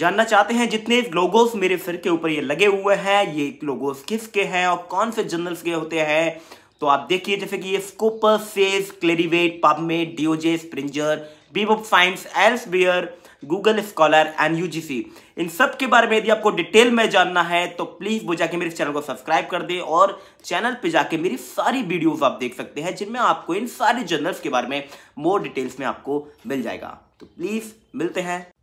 जानना चाहते हैं जितने लोगोस मेरे सिर के ऊपर ये लगे हुए हैं ये लोगोस किसके हैं और कौन से जर्नल्स के होते हैं तो आप देखिए जैसे कि ये Scopus Sage Clarivate PubMed DOAJ Springer web of science Elsevier Google Scholar and UGC इन सब के बारे में यदि आपको डिटेल में जानना है तो प्लीज वो जाके मेरे चैनल को सब्सक्राइब कर दे और चैनल पे जाके मेरी सारी वीडियोस आप देख सकते हैं जिनमें आपको इन सारे जर्नल्स के बारे में मोर डिटेल्स में आपको मिल जाएगा तो प्लीज मिलते हैं